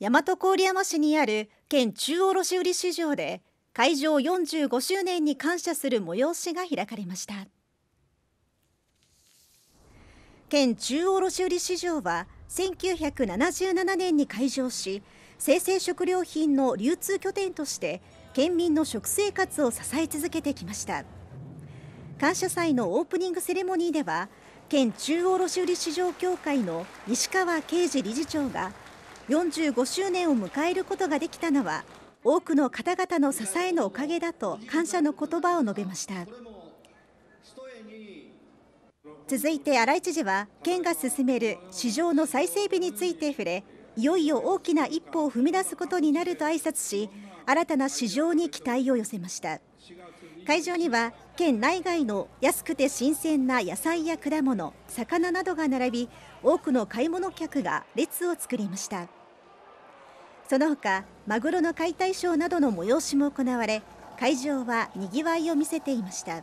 大和郡山市にある県中央卸売市場で開場45周年に感謝する催しが開かれました県中央卸売市場は1977年に開場し生鮮食料品の流通拠点として県民の食生活を支え続けてきました感謝祭のオープニングセレモニーでは県中央卸売市場協会の西川啓治理事長が45周年を迎えることができたのは多くの方々の支えのおかげだと感謝の言葉を述べました続いて新井知事は県が進める市場の再整備について触れいよいよ大きな一歩を踏み出すことになると挨拶し新たな市場に期待を寄せました会場には県内外の安くて新鮮な野菜や果物魚などが並び多くの買い物客が列を作りましたその他マグロの解体ショーなどの催しも行われ会場はにぎわいを見せていました。